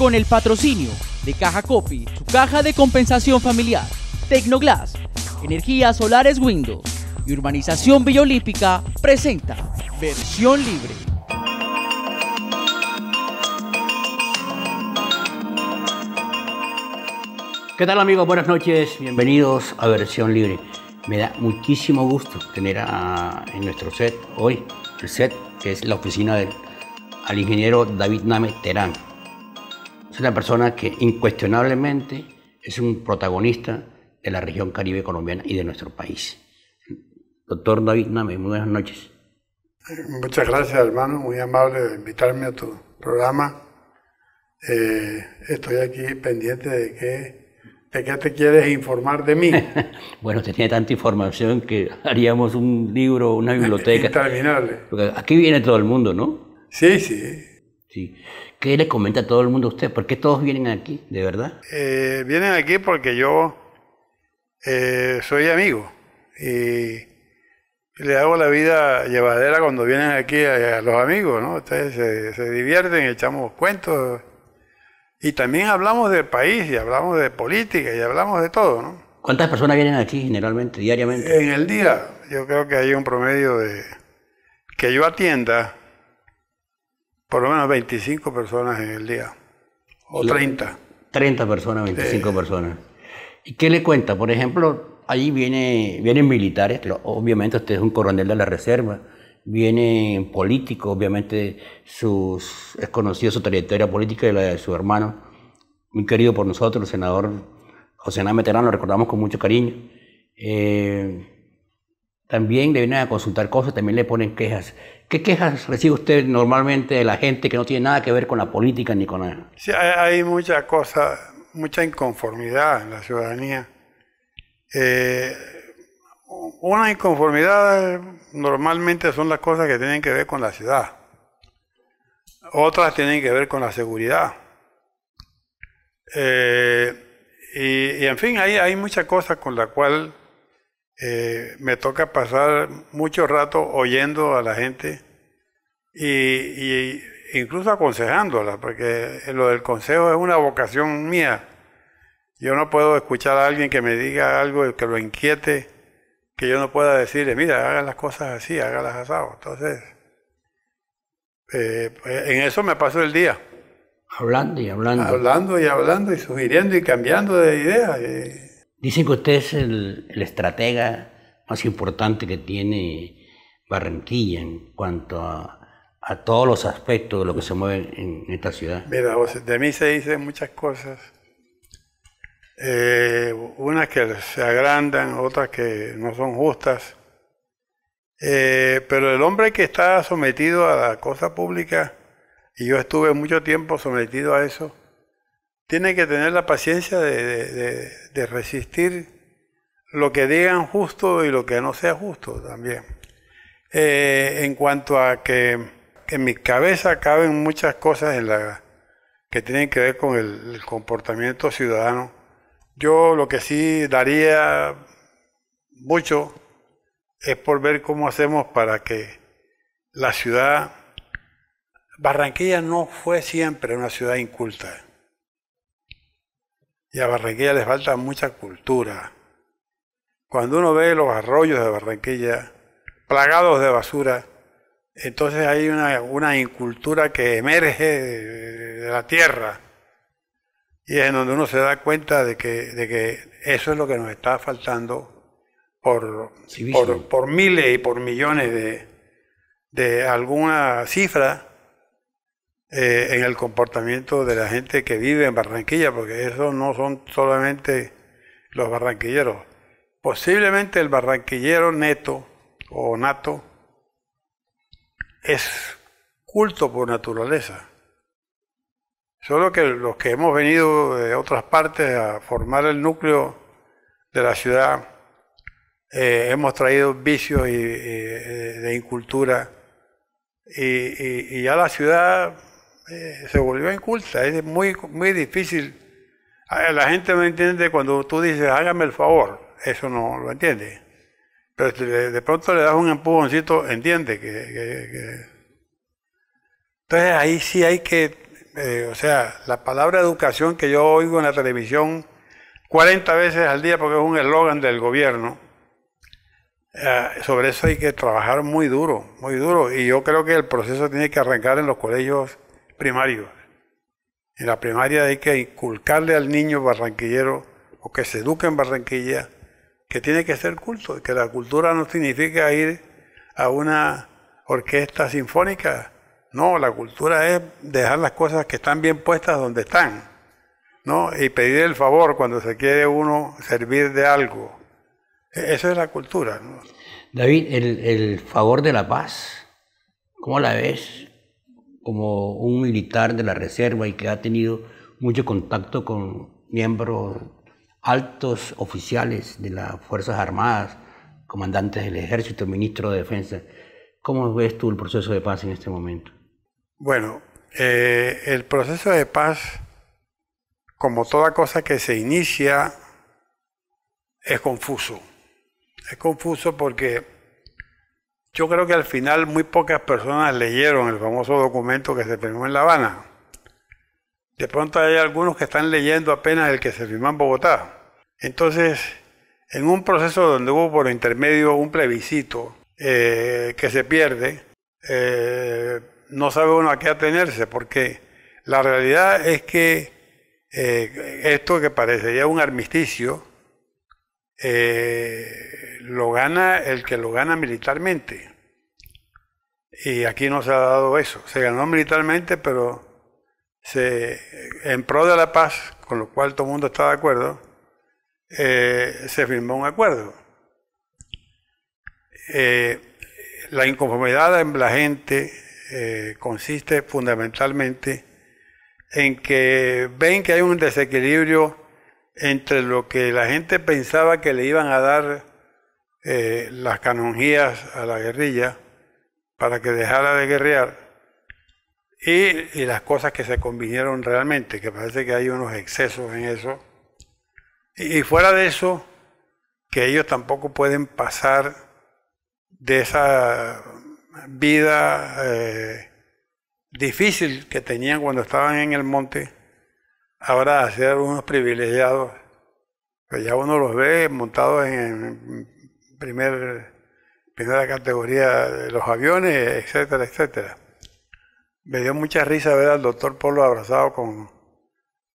con el patrocinio de Caja Copy, su caja de compensación familiar, Tecnoglass, Energías Solares Windows y Urbanización Villolípica presenta Versión Libre. ¿Qué tal amigos? Buenas noches, bienvenidos a Versión Libre. Me da muchísimo gusto tener en nuestro set hoy, el set que es la oficina del al ingeniero David Name Terán es una persona que incuestionablemente es un protagonista de la región caribe colombiana y de nuestro país. Doctor David Name, muy buenas noches. Muchas gracias, hermano, muy amable de invitarme a tu programa. Eh, estoy aquí pendiente de que te quieres informar de mí. bueno, tenía tanta información que haríamos un libro, una biblioteca. Interminable. Porque aquí viene todo el mundo, ¿no? Sí, sí. Sí. ¿Qué le comenta a todo el mundo a usted? ¿Por qué todos vienen aquí, de verdad? Eh, vienen aquí porque yo eh, soy amigo y le hago la vida llevadera cuando vienen aquí a, los amigos, ¿no? Ustedes se, se, divierten, echamos cuentos y también hablamos del país y hablamos de política y hablamos de todo, ¿no? ¿Cuántas personas vienen aquí generalmente, diariamente? En el día, yo creo que hay un promedio de que yo atienda por lo menos 25 personas en el día, o 30. 30 personas, 25 eh. personas. ¿Y qué le cuenta? Por ejemplo, ahí viene, vienen militares, obviamente usted es un coronel de la reserva, vienen políticos, obviamente es conocido su trayectoria política y la de su hermano, muy querido por nosotros, el senador José Meterán, lo recordamos con mucho cariño. Eh, también le vienen a consultar cosas, también le ponen quejas. ¿Qué quejas recibe usted normalmente de la gente que no tiene nada que ver con la política ni con nada? Sí, hay, muchas cosas, mucha inconformidad en la ciudadanía. Eh, una inconformidad normalmente son las cosas que tienen que ver con la ciudad. Otras tienen que ver con la seguridad. Eh, y, en fin, hay, hay muchas cosas con las cuales eh, me toca pasar mucho rato oyendo a la gente y, incluso aconsejándola, porque lo del consejo es una vocación mía. Yo no puedo escuchar a alguien que me diga algo que lo inquiete, que yo no pueda decirle, mira, haga las cosas así, hágalas asado. Entonces, eh, pues, en eso me paso el día. Hablando y hablando. Hablando y hablando y sugiriendo y cambiando de ideas. Dicen que usted es el, estratega más importante que tiene Barranquilla en cuanto a, todos los aspectos de lo que se mueve en, esta ciudad. Mira, de mí se dicen muchas cosas. Eh, unas que se agrandan, otras que no son justas. Eh, pero el hombre que está sometido a la cosa pública, y yo estuve mucho tiempo sometido a eso, tiene que tener la paciencia de, resistir lo que digan justo y lo que no sea justo también. Eh, en cuanto a que, en mi cabeza caben muchas cosas que tienen que ver con el comportamiento ciudadano, yo lo que sí daría mucho es por ver cómo hacemos para que la ciudad, Barranquilla no fue siempre una ciudad inculta y a Barranquilla le falta mucha cultura. Cuando uno ve los arroyos de Barranquilla plagados de basura, entonces hay una, incultura que emerge de, la tierra. Y es en donde uno se da cuenta de que, de que eso es lo que nos está faltando por, por, por miles y por millones de, de alguna cifra eh, en el comportamiento de la gente que vive en Barranquilla, porque eso no son solamente los barranquilleros. Posiblemente el barranquillero neto o nato es culto por naturaleza. Solo que los que hemos venido de otras partes a formar el núcleo de la ciudad, eh, hemos traído vicios eh, de incultura. Y, y ya la ciudad eh, se volvió inculta, es muy, muy difícil. La gente no entiende cuando tú dices, hágame el favor, eso no lo entiende. Pero de pronto le das un empujoncito, entiende que, Entonces ahí sí hay que, eh, o sea, la palabra educación que yo oigo en la televisión 40 veces al día porque es un eslogan del gobierno. Eh, sobre eso hay que trabajar muy duro, muy duro. Y yo creo que el proceso tiene que arrancar en los colegios primario. En la primaria hay que inculcarle al niño barranquillero o que se eduque en Barranquilla que tiene que ser culto, que la cultura no significa ir a una orquesta sinfónica. No, la cultura es dejar las cosas que están bien puestas donde están, ¿no? Y pedir el favor cuando se quiere uno servir de algo. E-, Eso es la cultura, David, el, el favor de la paz, ¿cómo la ves? como un militar de la reserva y que ha tenido mucho contacto con miembros altos oficiales de las Fuerzas Armadas, comandantes del ejército, ministro de defensa. ¿Cómo ves tú el proceso de paz en este momento? Bueno, eh, el proceso de paz, como toda cosa que se inicia, es confuso. Es confuso porque yo creo que al final muy pocas personas leyeron el famoso documento que se firmó en La Habana. De pronto hay algunos que están leyendo apenas el que se firmó en Bogotá. Entonces, en un proceso donde hubo por intermedio un plebiscito eh, que se pierde, eh, no sabe uno a qué atenerse, porque la realidad es que eh, esto que parecería un armisticio eh, lo gana el que lo gana militarmente. Y aquí no se ha dado eso. Se ganó militarmente, pero en pro de la paz, con lo cual todo el mundo está de acuerdo, eh, se firmó un acuerdo. Eh, la inconformidad en la gente consiste fundamentalmente en que ven que hay un desequilibrio entre lo que la gente pensaba que le iban a dar eh, las canonjías a la guerrilla para que dejara de guerrear y, las cosas que se convinieron realmente, que parece que hay unos excesos en eso. Y, fuera de eso, que ellos tampoco pueden pasar de esa vida eh, difícil que tenían cuando estaban en el monte ahora hacer unos privilegiados, pues ya uno los ve montados en primer, primera categoría de los aviones, etcétera, etcétera. Me dio mucha risa ver al doctor Polo abrazado con,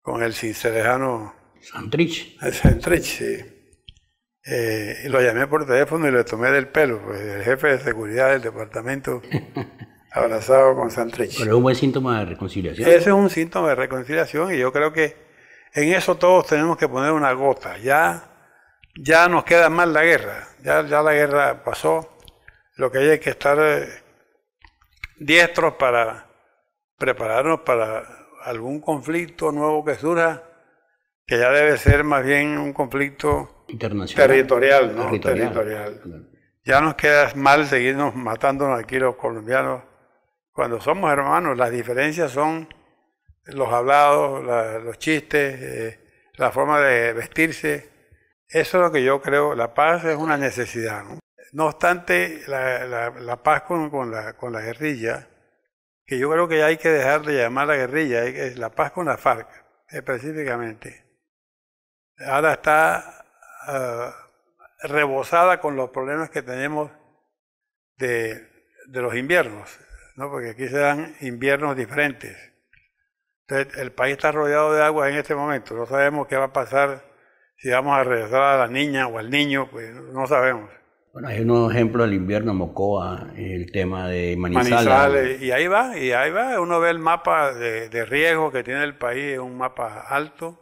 con el cincerejano. Santrich. Santrich, sí. Eh, y lo llamé por teléfono y le tomé del pelo, pues el jefe de seguridad del departamento abrazado con Santrich. Pero es un buen síntoma de reconciliación. Ese es un síntoma de reconciliación y yo creo que en eso todos tenemos que poner una gota. Ya, ya nos queda mal la guerra. Ya, ya la guerra pasó. Lo que hay es que estar eh, diestros para prepararnos para algún conflicto nuevo que surja, que ya debe ser más bien un conflicto Internacional, territorial, territorial. Ya nos queda mal seguirnos matándonos aquí los colombianos cuando somos hermanos, las diferencias son los hablados, los chistes, eh, la forma de vestirse. Eso es lo que yo creo, la paz es una necesidad. No, obstante, la, paz con, la, guerrilla, que yo creo que hay que dejar de llamar la guerrilla, es la paz con la FARC específicamente. Ahora está ah, rebosada con los problemas que tenemos de los inviernos. ¿no? porque aquí se dan inviernos diferentes. Entonces, el país está rodeado de agua en este momento. No sabemos qué va a pasar, si vamos a regresar a la niña o al niño, pues no sabemos. Bueno, hay un ejemplo del invierno, Mocoa, el tema de Manizales. Manizales. Y ahí va, y ahí va. Uno ve el mapa de, de riesgo que tiene el país, es un mapa alto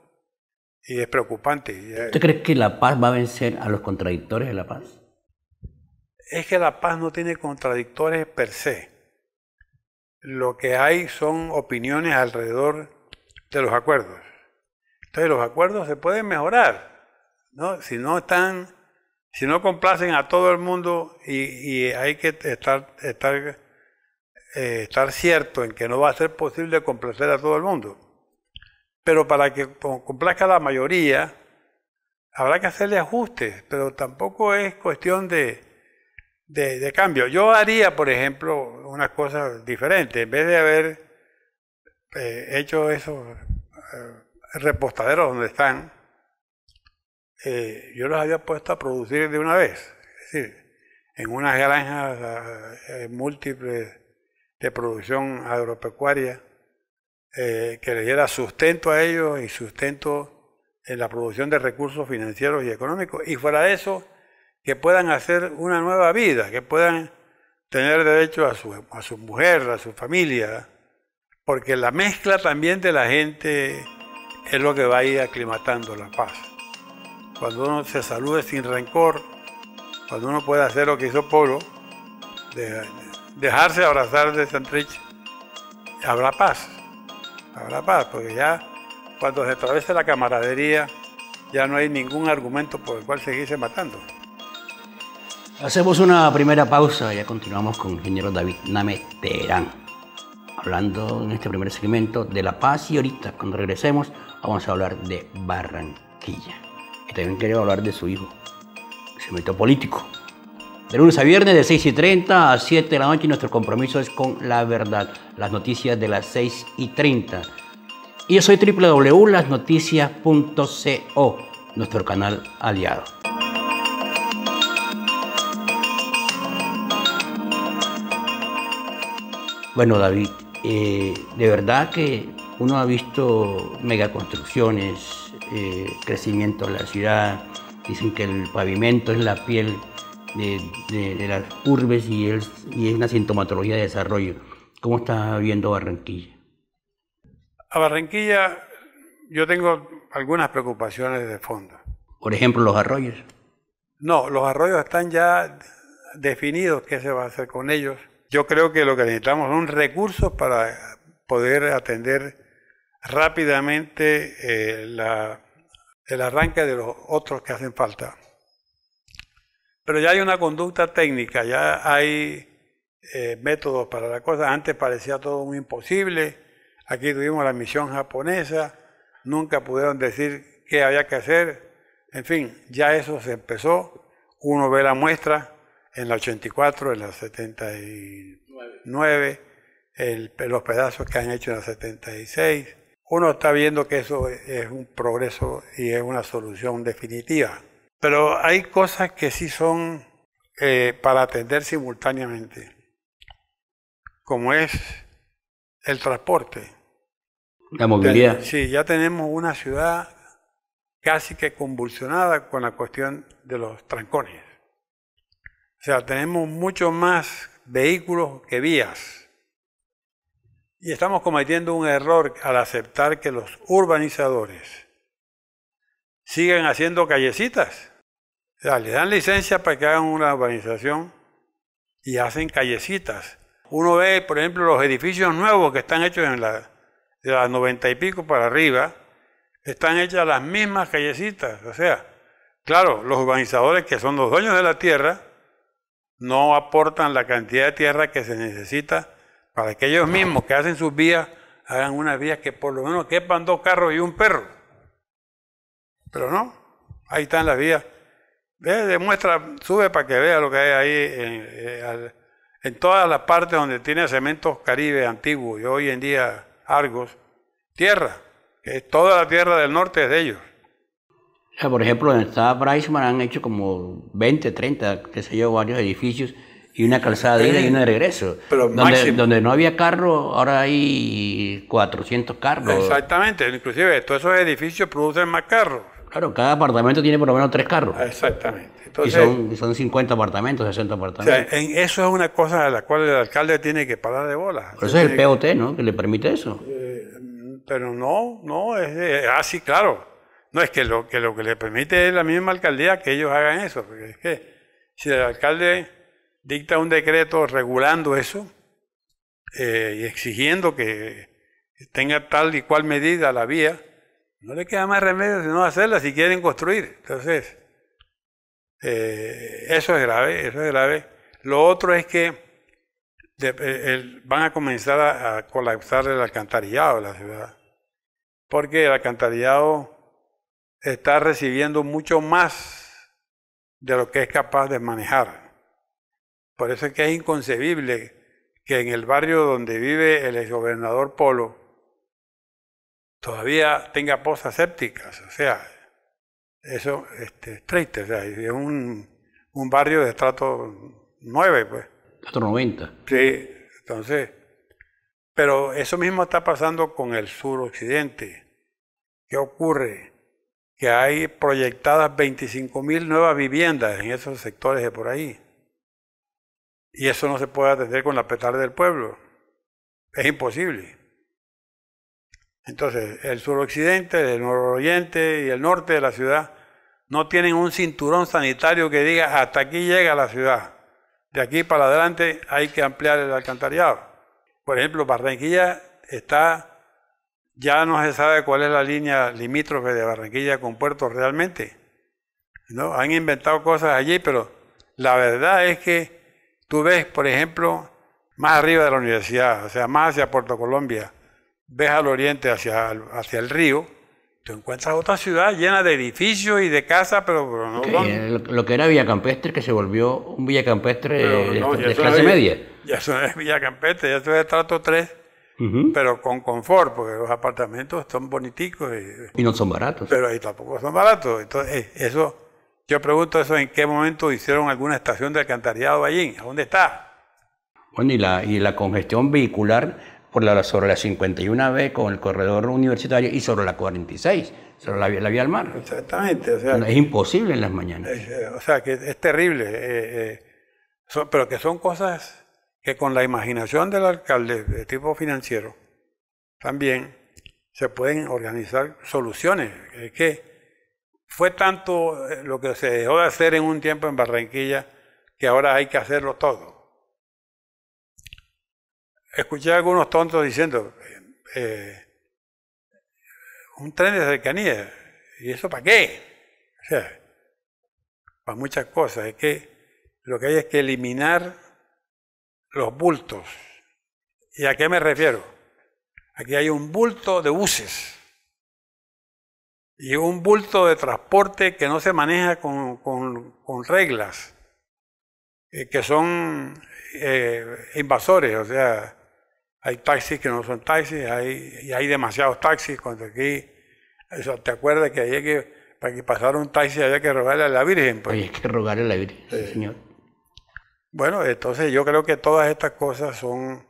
y es preocupante. ¿Usted cree que la paz va a vencer a los contradictores de la paz? Es que la paz no tiene contradictores per se lo que hay son opiniones alrededor de los acuerdos. Entonces los acuerdos se pueden mejorar, ¿no? Si no están, si no complacen a todo el mundo y, hay que estar, estar, eh, estar cierto en que no va a ser posible complacer a todo el mundo. Pero para que complazca a la mayoría, habrá que hacerle ajustes, pero tampoco es cuestión de, de, cambio. Yo haría, por ejemplo, unas cosas diferentes. En vez de haber eh, hecho esos eh, repostaderos donde están, eh, yo los había puesto a producir de una vez. Es decir, en unas granjas múltiples de producción agropecuaria que le diera sustento a ellos y sustento en la producción de recursos financieros y económicos. Y fuera de eso, que puedan hacer una nueva vida, que puedan tener derecho a su, mujer, a su familia, porque la mezcla también de la gente es lo que va a ir aclimatando la paz. Cuando uno se salude sin rencor, cuando uno puede hacer lo que hizo Polo, dejarse abrazar de Santrich, habrá paz, habrá paz, porque ya cuando se atraviesa la camaradería, ya no hay ningún argumento por el cual seguirse matando. Hacemos una primera pausa, ya continuamos con ingeniero David Name Terán, hablando en este primer segmento de La Paz y ahorita cuando regresemos vamos a hablar de Barranquilla. Y también quería hablar de su hijo, se metió político. De lunes a viernes de 6 y 30 a 7 de la noche nuestro compromiso es con la verdad, las noticias de las 6 y 30. Y yo soy www.lasnoticias.co, nuestro canal aliado. Bueno, David, eh, de verdad que uno ha visto megaconstrucciones, eh, crecimiento de la ciudad, dicen que el pavimento es la piel de, las urbes y es, y es una sintomatología de desarrollo. ¿Cómo está viendo Barranquilla? A Barranquilla yo tengo algunas preocupaciones de fondo. Por ejemplo, los arroyos. No, los arroyos están ya definidos qué se va a hacer con ellos. Yo creo que lo que necesitamos son recursos para poder atender rápidamente eh, el arranque de los otros que hacen falta. Pero ya hay una conducta técnica, ya hay eh, métodos para la cosa. Antes parecía todo muy imposible. Aquí tuvimos la misión japonesa, nunca pudieron decir qué había que hacer. En fin, ya eso se empezó. Uno ve la muestra, en la 84, en la 79, los pedazos que han hecho en la 76. Uno está viendo que eso es un progreso y es una solución definitiva. Pero hay cosas que sí son eh, para atender simultáneamente, como es el transporte. La movilidad. sí, ya tenemos una ciudad casi que convulsionada con la cuestión de los trancones. O sea, tenemos mucho más vehículos que vías. Y estamos cometiendo un error al aceptar que los urbanizadores siguen haciendo callecitas. O sea, les dan licencia para que hagan una urbanización y hacen callecitas. Uno ve, por ejemplo, los edificios nuevos que están hechos en la, de las noventa y pico para arriba, están hechas las mismas callecitas. O sea, claro, los urbanizadores que son los dueños de la tierra, no aportan la cantidad de tierra que se necesita para que ellos mismos que hacen sus vías hagan unas vías que por lo menos quepan dos carros y un perro. Pero no, ahí están las vías. Ve, demuestra, sube para que vea lo que hay ahí en, eh, todas las partes donde tiene cementos caribe antiguos y hoy en día Argos, tierra, que toda la tierra del norte es de ellos por ejemplo, en estado de Bryceman han hecho como 20, 30, qué sé yo, varios edificios y una calzada de ida y una de regreso. donde, donde no había carro, ahora hay 400 carros. Exactamente, inclusive todos esos edificios producen más carros. Claro, cada apartamento tiene por lo menos tres carros. Exactamente. y son, 50 apartamentos, 60 apartamentos. eso es una cosa a la cual el alcalde tiene que parar de bola. eso es el POT, ¿no? Que le permite eso. Eh, pero no, no, es, así, ah, claro. No, es que lo, que lo que le permite es la misma alcaldía que ellos hagan eso, porque es que si el alcalde dicta un decreto regulando eso eh, y exigiendo que tenga tal y cual medida la vía, no le queda más remedio sino hacerla si quieren construir. Entonces, eh, eso es grave, eso es grave. Lo otro es que eh, van a comenzar a, a colapsar el alcantarillado de la ciudad, porque el alcantarillado está recibiendo mucho más de lo que es capaz de manejar. Por eso es que es inconcebible que en el barrio donde vive el exgobernador Polo todavía tenga pozas sépticas. O sea, eso este, es triste. O sea, es un, un barrio de estrato nueve pues. trato 90. Sí, entonces. Pero eso mismo está pasando con el sur occidente. ¿Qué ocurre? que hay proyectadas 25.000 mil nuevas viviendas en esos sectores de por ahí. Y eso no se puede atender con la petarda del pueblo. Es imposible. Entonces, el suroccidente, el nororiente y el norte de la ciudad no tienen un cinturón sanitario que diga hasta aquí llega la ciudad. De aquí para adelante hay que ampliar el alcantarillado. Por ejemplo, Barranquilla está ya no se sabe cuál es la línea limítrofe de Barranquilla con Puerto realmente. ¿no? Han inventado cosas allí, pero la verdad es que tú ves, por ejemplo, más arriba de la universidad, o sea, más hacia Puerto Colombia, ves al oriente hacia, hacia el río, tú encuentras otra ciudad llena de edificios y de casas, pero, no... Eh, lo, que era Campestre, que se volvió un Villacampestre de, de, clase media. Ya eso es Villacampestre, ya eso es Trato 3 pero con confort, porque los apartamentos son boniticos. Y, y, no son baratos. Pero ahí tampoco son baratos. Entonces, eh, eso, yo pregunto eso, ¿en qué momento hicieron alguna estación de alcantarillado allí? ¿A dónde está? Bueno, y la, congestión vehicular por la, sobre la 51B con el corredor universitario y sobre la 46, sobre la, la vía al mar. Exactamente. O sea, es imposible en las mañanas. Eh, o sea, que es terrible. Eh, pero que son cosas que con la imaginación del alcalde de tipo financiero también se pueden organizar soluciones. Es que fue tanto eh, lo que se dejó de hacer en un tiempo en Barranquilla que ahora hay que hacerlo todo. Escuché a algunos tontos diciendo, eh, eh, un tren de cercanía, ¿y eso para qué? O sea, para muchas cosas. Es que lo que hay es que eliminar los bultos. ¿Y a qué me refiero? Aquí hay un bulto de buses y un bulto de transporte que no se maneja con, con, reglas, eh, que son eh, invasores, o sea, hay taxis que no son taxis, hay, y hay demasiados taxis cuando aquí, te acuerdas que que para que pasara un taxi había que rogarle a la Virgen. Pues? que rogarle a la Virgen, eh, señor. Bueno, entonces yo creo que todas estas cosas son,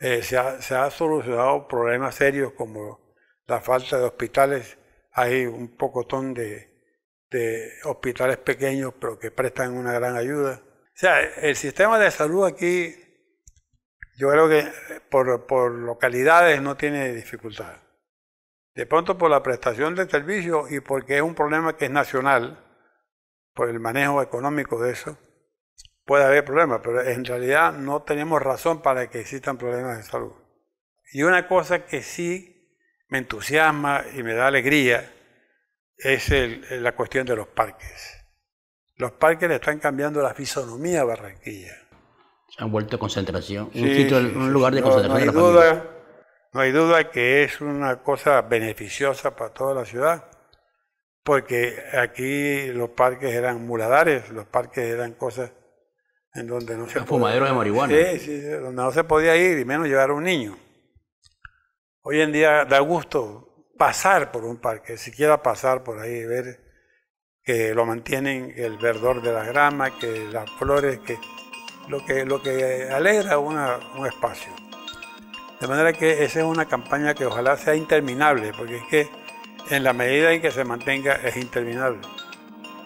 eh, se, ha, se ha solucionado problemas serios como la falta de hospitales. Hay un pocotón de, de hospitales pequeños, pero que prestan una gran ayuda. O sea, el sistema de salud aquí, yo creo que por, por localidades no tiene dificultad. De pronto por la prestación de servicios y porque es un problema que es nacional, por el manejo económico de eso, puede haber problemas, pero en realidad no tenemos razón para que existan problemas de salud. Y una cosa que sí me entusiasma y me da alegría es la cuestión de los parques. Los parques le están cambiando la fisonomía a Barranquilla. han vuelto concentración, un, lugar de concentración. No hay, duda, no hay duda que es una cosa beneficiosa para toda la ciudad porque aquí los parques eran muladares, los parques eran cosas en donde no se podía, de marihuana. Sí, sí, donde no se podía ir y menos llevar a un niño. Hoy en día da gusto pasar por un parque, siquiera pasar por ahí y ver que lo mantienen el verdor de la grama, que las flores, que lo que, lo que alegra un espacio. De manera que esa es una campaña que ojalá sea interminable, porque es que en la medida en que se mantenga es interminable.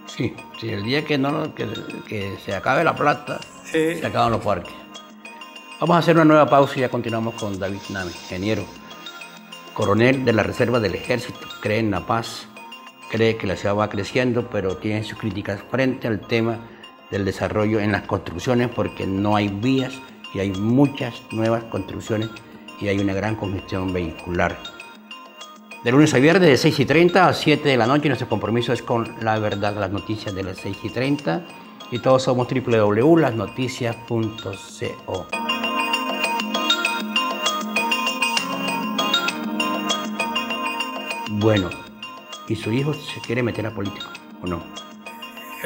Sí. Si el día que, no, que, se acabe la plata, se acaban los parques. Vamos a hacer una nueva pausa y ya continuamos con David Nami, ingeniero, coronel de la Reserva del Ejército. Cree en la paz, cree que la ciudad va creciendo, pero tiene sus críticas frente al tema del desarrollo en las construcciones porque no hay vías y hay muchas nuevas construcciones y hay una gran congestión vehicular de lunes a viernes de 6 y 30 a 7 de la noche. Nuestro compromiso es con la verdad, las noticias de las 6 y 30. Y todos somos www.lasnoticias.co. Bueno, ¿y su hijo se quiere meter a política o no?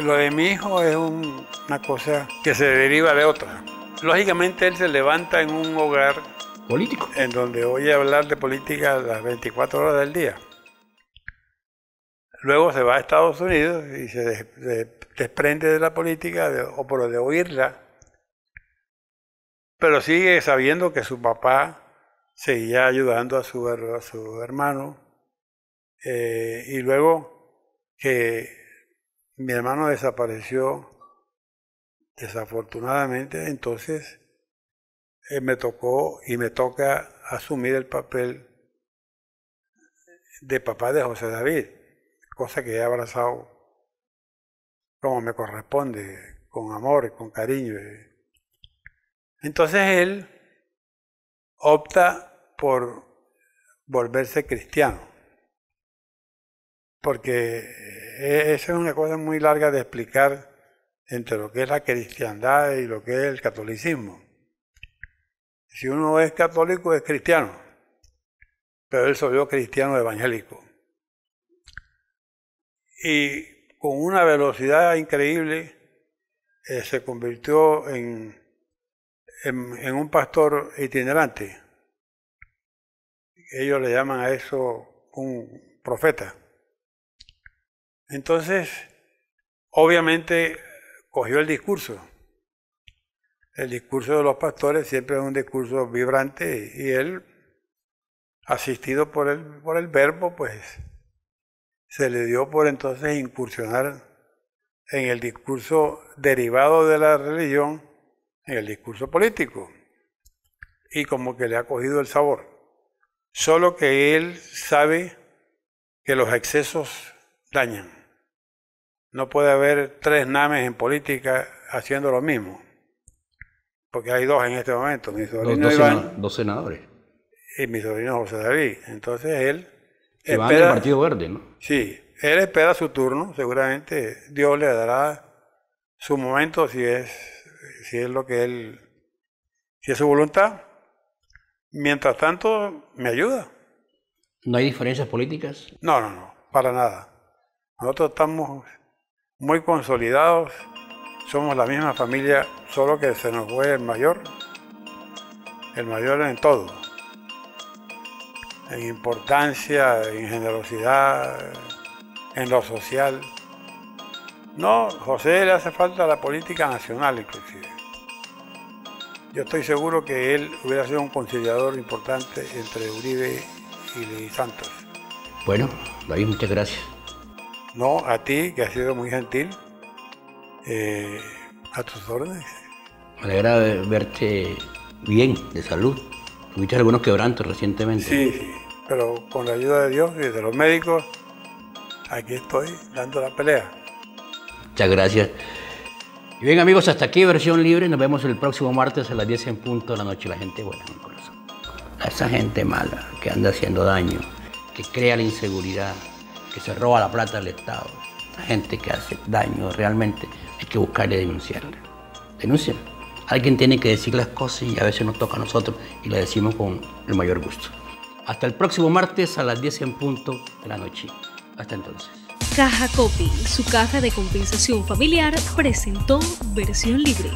Lo de mi hijo es una cosa que se deriva de otra. Lógicamente él se levanta en un hogar en donde oye hablar de política las 24 horas del día. Luego se va a Estados Unidos y se, desprende de la política o por de oírla, pero sigue sabiendo que su papá seguía ayudando a su, hermano eh, y luego que mi hermano desapareció desafortunadamente, entonces eh, me tocó y me toca asumir el papel de papá de José David, cosa que he abrazado como me corresponde, con amor y con cariño. Entonces él opta por volverse cristiano, porque eh, esa es una cosa muy larga de explicar entre lo que es la cristiandad y lo que es el catolicismo. Si uno es católico, es cristiano. Pero él soy cristiano evangélico. Y con una velocidad increíble eh, se convirtió en, en un pastor itinerante. Ellos le llaman a eso un profeta. Entonces, obviamente cogió el discurso el discurso de los pastores siempre es un discurso vibrante y él, asistido por el, por el verbo, pues se le dio por entonces incursionar en el discurso derivado de la religión, en el discurso político, y como que le ha cogido el sabor. Solo que él sabe que los excesos dañan. No puede haber tres names en política haciendo lo mismo porque hay dos en este momento, mi sobrino dos, dos senadores. Y mi sobrino José David. Entonces él. espera, Partido Verde, ¿no? Sí, él espera su turno, seguramente Dios le dará su momento si es, si es lo que él. si es su voluntad. Mientras tanto, me ayuda. ¿No hay diferencias políticas? No, no, no, para nada. Nosotros estamos muy consolidados. Somos la misma familia, solo que se nos fue el mayor. El mayor en todo. En importancia, en generosidad, en lo social. No, José le hace falta la política nacional inclusive. Yo estoy seguro que él hubiera sido un conciliador importante entre Uribe y Santos. Bueno, David, muchas gracias. No, a ti, que has sido muy gentil. Eh, a tus órdenes. Me alegra verte bien, de salud. Tuviste algunos quebrantos recientemente. Sí, pero con la ayuda de Dios y de los médicos, aquí estoy dando la pelea. Muchas gracias. Y bien amigos, hasta aquí versión libre. Nos vemos el próximo martes a las 10 en punto de la noche. La gente buena corazón. A esa gente mala que anda haciendo daño, que crea la inseguridad, que se roba la plata del Estado. la gente que hace daño realmente hay que buscar y denunciar. Denuncia. Alguien tiene que decir las cosas y a veces nos toca a nosotros y las decimos con el mayor gusto. Hasta el próximo martes a las 10 en punto de la noche. Hasta entonces. Caja Copy, su caja de compensación familiar, presentó versión libre.